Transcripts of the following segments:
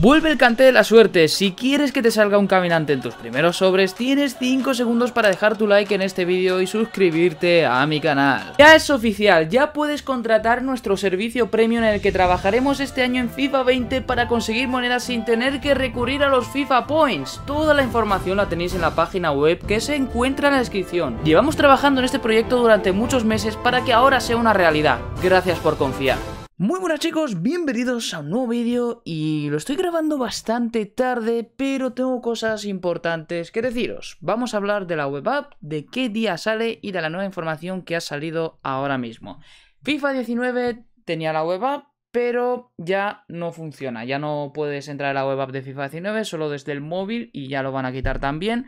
Vuelve el cante de la suerte, si quieres que te salga un caminante en tus primeros sobres tienes 5 segundos para dejar tu like en este vídeo y suscribirte a mi canal. Ya es oficial, ya puedes contratar nuestro servicio premium en el que trabajaremos este año en FIFA 20 para conseguir monedas sin tener que recurrir a los FIFA Points. Toda la información la tenéis en la página web que se encuentra en la descripción. Llevamos trabajando en este proyecto durante muchos meses para que ahora sea una realidad. Gracias por confiar. Muy buenas chicos, bienvenidos a un nuevo vídeo y lo estoy grabando bastante tarde, pero tengo cosas importantes que deciros. Vamos a hablar de la web app, de qué día sale y de la nueva información que ha salido ahora mismo. FIFA 19 tenía la web app, pero ya no funciona, ya no puedes entrar a la web app de FIFA 19 solo desde el móvil y ya lo van a quitar también.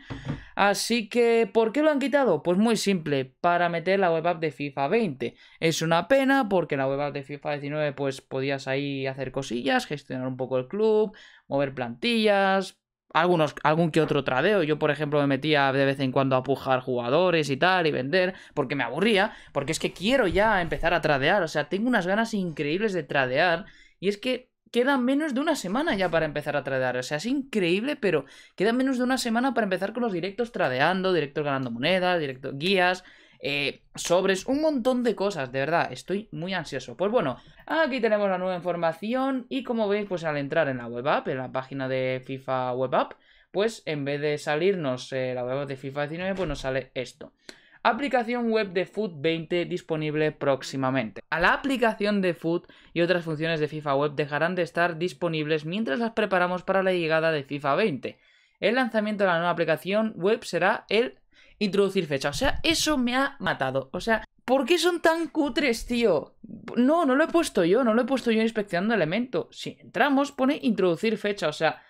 Así que, ¿por qué lo han quitado? Pues muy simple, para meter la web app de FIFA 20. Es una pena porque la web app de FIFA 19 pues podías ahí hacer cosillas, gestionar un poco el club, mover plantillas, algunos, algún que otro tradeo. Yo, por ejemplo, me metía de vez en cuando a pujar jugadores y tal, y vender, porque me aburría, porque es que quiero ya empezar a tradear. O sea, tengo unas ganas increíbles de tradear. Y es que queda menos de una semana ya para empezar a tradear. O sea, es increíble, pero queda menos de una semana para empezar con los directos tradeando, directos ganando monedas, directos guías. Eh, sobres, un montón de cosas, de verdad, estoy muy ansioso. Pues bueno, aquí tenemos la nueva información y como veis, pues al entrar en la web app, en la página de FIFA web app, pues en vez de salirnos eh, la web de FIFA 19, pues nos sale esto. Aplicación web de Food 20 disponible próximamente. A la aplicación de Food y otras funciones de FIFA Web dejarán de estar disponibles mientras las preparamos para la llegada de FIFA 20. El lanzamiento de la nueva aplicación web será el introducir fecha. O sea, eso me ha matado. O sea, ¿por qué son tan cutres, tío? No, no lo he puesto yo, no lo he puesto yo inspeccionando elemento. Si entramos, pone introducir fecha. O sea,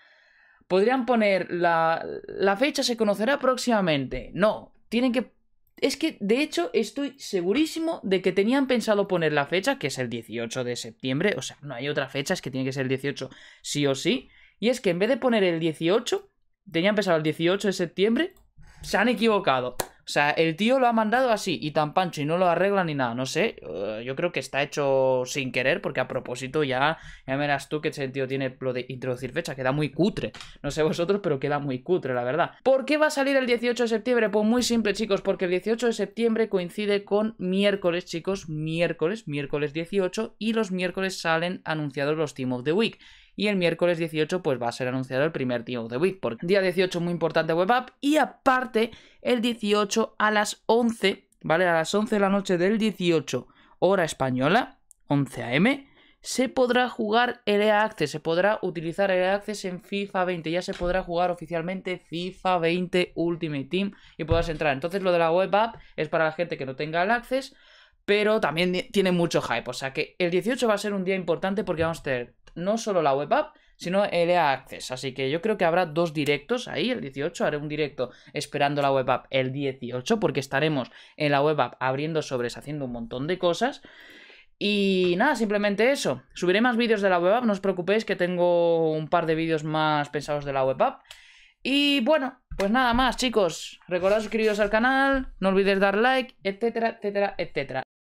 podrían poner la, la fecha se conocerá próximamente. No, tienen que es que, de hecho, estoy segurísimo de que tenían pensado poner la fecha, que es el 18 de septiembre. O sea, no hay otra fecha, es que tiene que ser el 18 sí o sí. Y es que en vez de poner el 18, tenían pensado el 18 de septiembre se han equivocado. O sea, el tío lo ha mandado así y tan pancho y no lo arregla ni nada. No sé, eh, yo creo que está hecho sin querer porque a propósito ya, ya verás tú qué sentido tiene lo de introducir fecha. Queda muy cutre. No sé vosotros, pero queda muy cutre, la verdad. ¿Por qué va a salir el 18 de septiembre? Pues muy simple, chicos, porque el 18 de septiembre coincide con miércoles, chicos. Miércoles, miércoles 18 y los miércoles salen anunciados los Team of the Week y el miércoles 18 pues va a ser anunciado el primer día de the Week. Porque día 18 muy importante web app y aparte el 18 a las 11, ¿vale? A las 11 de la noche del 18 hora española, 11 a.m., se podrá jugar el EA Access, se podrá utilizar el EA Access en FIFA 20, ya se podrá jugar oficialmente FIFA 20 Ultimate Team y podrás entrar. Entonces lo de la web app es para la gente que no tenga el Access, pero también tiene mucho hype, o sea que el 18 va a ser un día importante porque vamos a tener no solo la web app, sino el Access. Así que yo creo que habrá dos directos ahí, el 18. Haré un directo esperando la web app el 18, porque estaremos en la web app abriendo sobres, haciendo un montón de cosas. Y nada, simplemente eso. Subiré más vídeos de la web app, no os preocupéis que tengo un par de vídeos más pensados de la web app. Y bueno, pues nada más, chicos. Recordad suscribiros al canal, no olvidéis dar like, etcétera, etcétera, etcétera.